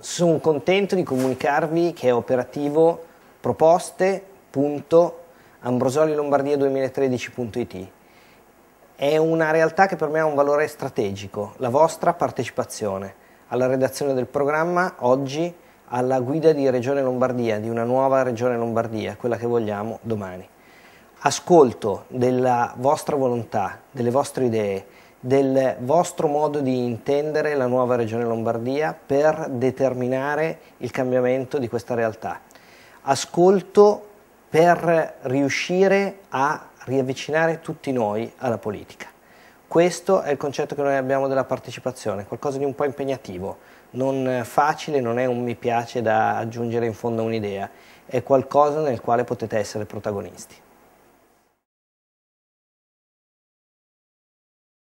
sono contento di comunicarvi che è operativo proposte.ambrosolielombardia2013.it. È una realtà che per me ha un valore strategico, la vostra partecipazione alla redazione del programma oggi, alla guida di Regione Lombardia, di una nuova Regione Lombardia, quella che vogliamo domani. Ascolto della vostra volontà, delle vostre idee, del vostro modo di intendere la nuova regione Lombardia per determinare il cambiamento di questa realtà. Ascolto per riuscire a riavvicinare tutti noi alla politica. Questo è il concetto che noi abbiamo della partecipazione, qualcosa di un po' impegnativo, non facile, non è un mi piace da aggiungere in fondo a un'idea, è qualcosa nel quale potete essere protagonisti.